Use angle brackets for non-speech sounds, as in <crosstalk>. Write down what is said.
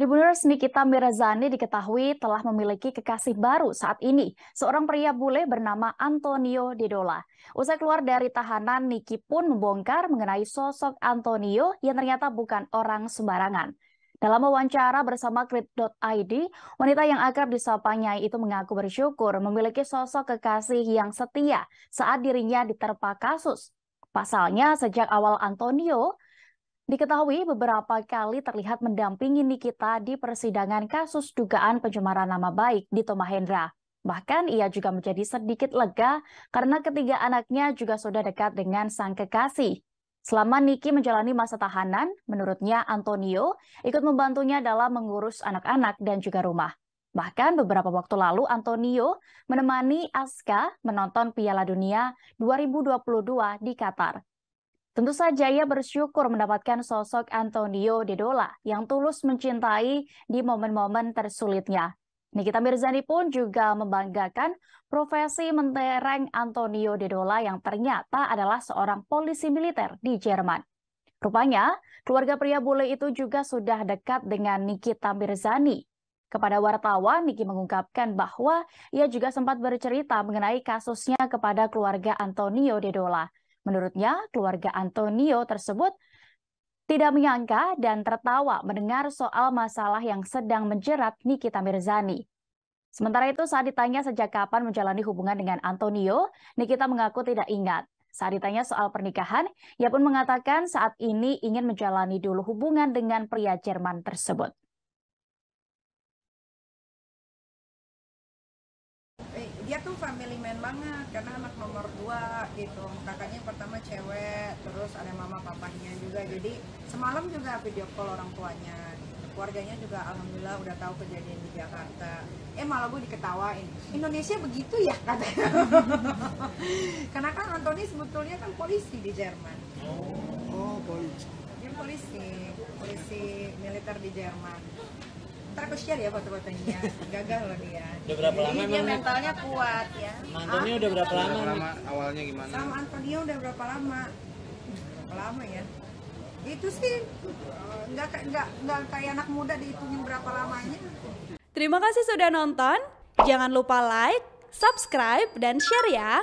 Tribuners Nikita Mirazani diketahui telah memiliki kekasih baru saat ini, seorang pria bule bernama Antonio Didola. Usai keluar dari tahanan, Niki pun membongkar mengenai sosok Antonio yang ternyata bukan orang sembarangan. Dalam wawancara bersama Crit.id, wanita yang akrab disapanya itu mengaku bersyukur memiliki sosok kekasih yang setia saat dirinya diterpa kasus. Pasalnya, sejak awal Antonio Diketahui beberapa kali terlihat mendampingi Nikita di persidangan kasus dugaan pencemaran nama baik di Tomahendra. Bahkan ia juga menjadi sedikit lega karena ketiga anaknya juga sudah dekat dengan sang kekasih. Selama Niki menjalani masa tahanan, menurutnya Antonio ikut membantunya dalam mengurus anak-anak dan juga rumah. Bahkan beberapa waktu lalu Antonio menemani Aska menonton Piala Dunia 2022 di Qatar. Tentu saja ia bersyukur mendapatkan sosok Antonio Dedola yang tulus mencintai di momen-momen tersulitnya. Nikita Mirzani pun juga membanggakan profesi mentereng Antonio Dedola yang ternyata adalah seorang polisi militer di Jerman. Rupanya, keluarga pria bule itu juga sudah dekat dengan Nikita Mirzani. Kepada wartawan, Niki mengungkapkan bahwa ia juga sempat bercerita mengenai kasusnya kepada keluarga Antonio Dedola. Menurutnya, keluarga Antonio tersebut tidak menyangka dan tertawa mendengar soal masalah yang sedang menjerat Nikita Mirzani. Sementara itu saat ditanya sejak kapan menjalani hubungan dengan Antonio, Nikita mengaku tidak ingat. Saat ditanya soal pernikahan, ia pun mengatakan saat ini ingin menjalani dulu hubungan dengan pria Jerman tersebut. dia tuh family man banget karena anak nomor dua gitu kakaknya pertama cewek terus ada mama papanya juga jadi semalam juga video call orang tuanya keluarganya juga alhamdulillah udah tahu kejadian di Jakarta eh malah gue diketawain Indonesia begitu ya <laughs> katanya karena kan Antoni sebetulnya kan polisi di Jerman oh, oh polisi dia polisi polisi militer di Jerman ntar aku share ya foto-fotonya gagal loh dia udah berapa Jadi lama dia ya? mentalnya kuat ya mantannya udah ah, berapa lama, lama awalnya gimana sama Antonio udah berapa lama berapa lama ya itu sih nggak nggak nggak kayak anak muda dihitungin berapa lamanya terima kasih sudah nonton jangan lupa like subscribe dan share ya